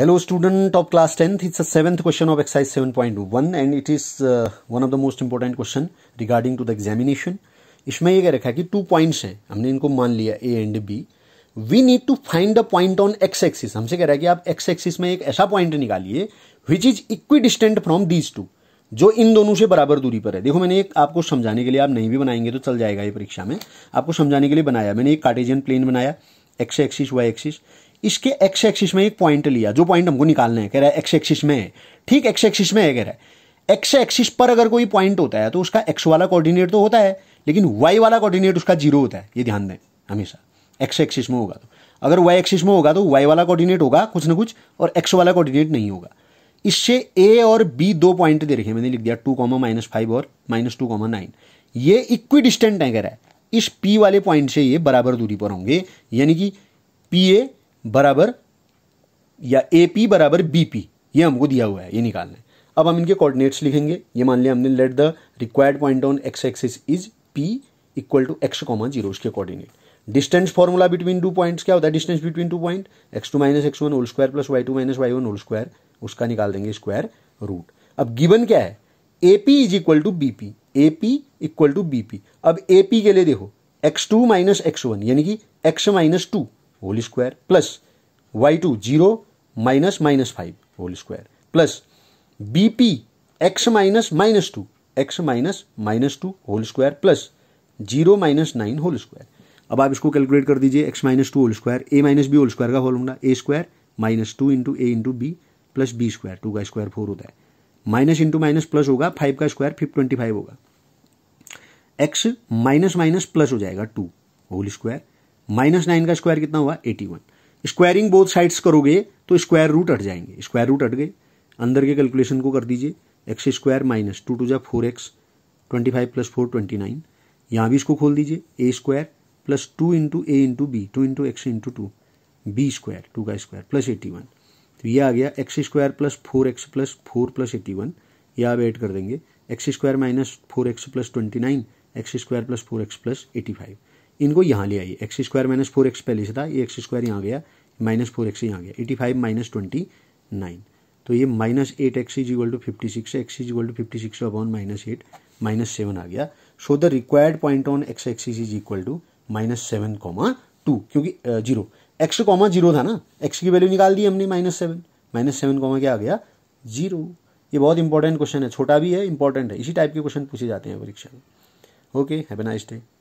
Hello student of class 10th, it's seventh question of of seven point one and it is one of the most important question regarding to the examination इसमें यह कह रखा है कि two points है हमने इनको मान लिया A and B we need to find a point on x axis हमसे कह रहा है कि आप एक्स एक्सिस में एक ऐसा पॉइंट निकालिए which is equidistant from these two जो इन दोनों से बराबर दूरी पर है देखो मैंने एक आपको समझाने के लिए आप नहीं भी बनाएंगे तो चल जाएगा ये परीक्षा में आपको समझाने के लिए बनाया मैंने एक कार्टेजियन प्लेन बनाया एक्स एक्सिस वाई एक्सिस इसके एक्स एक्सिस में एक पॉइंट लिया जो पॉइंट हमको निकालना है कह रहा है एक्स एक्सिस में है ठीक एक्स एक्सिस में है कह रहा है एक्स एक्सिस पर अगर कोई पॉइंट होता है तो उसका एक्स वाला कोऑर्डिनेट तो होता है लेकिन वाई वाला कोऑर्डिनेट उसका जीरो होता है ये ध्यान दें हमेशा एक्स एक्सिस में होगा तो अगर वाई एक्सिस में होगा तो वाई वाला कोऑर्डिनेट होगा कुछ ना कुछ और एक्स वाला कोऑर्डिनेट नहीं होगा इससे ए और बी दो पॉइंट दे रखे मैंने लिख दिया टू कॉमा माइनस फाइव और माइनस टू कॉमा नाइन ये इक्वी डिस्टेंट है कह रहा है इस पी वाले पॉइंट से ये बराबर दूरी पर होंगे यानी कि पी ए बराबर या ए पी बराबर बी पी ये हमको दिया हुआ है ये निकालना है अब हम इनके कोऑर्डिनेट्स लिखेंगे ये मान लिया हमने let the required point on x axis is P equal to x comma zero के coordinate distance formula between two points क्या होता है distance between two point x two minus x one whole square plus y two minus y one whole square उसका निकाल देंगे square root अब given क्या है A P is equal to B P A P equal to B P अब ए P के लिए देखो x two minus x one यानी कि x minus two whole square plus y two zero minus minus five whole square plus B P x minus minus two x minus minus two whole square plus zero minus nine whole square अब आप इसको calculate कर दीजिए x minus two whole square a minus b whole square का whole होगा a square minus two into a into b plus b square two का square four होता है माइनस इंटू माइनस प्लस होगा फाइव का square फिफ twenty five होगा x minus minus plus हो जाएगा two whole square minus nine का स्क्वायर कितना हुआ eighty one squaring both sides करोगे तो स्क्वायर रूट हट जाएंगे स्क्वायर रूट हट गए अंदर के कैलकुलेशन को कर दीजिए x square minus two two जा four x twenty five plus four twenty nine यहाँ भी इसको खोल दीजिए a square plus two into a into b two into x into two b square two का स्क्वायर प्लस एटी वन तो ये आ गया x square plus four x plus four plus eighty one ये आप ऐड कर देंगे x square minus four x plus twenty nine x square plus four x plus eighty five इनको यहाँ ले आइए x square minus four x पहले से था ये एक्स स्क्वायर यहाँ गया माइनस फोर एक्स यहाँ गया eighty five minus twenty nine तो ये minus eight x is equal to fifty six x is equal to fifty six upon minus eight minus seven आ गया so the required point on x x is equal to minus seven comma two क्योंकि zero x comma zero था ना x की value निकाल दी हमने minus seven minus seven comma क्या आ गया जीरो ये बहुत इंपॉर्टेंट क्वेश्चन है छोटा भी है इंपॉर्टेंट है इसी टाइप के क्वेश्चन पूछे जाते हैं परीक्षा में okay have a nice day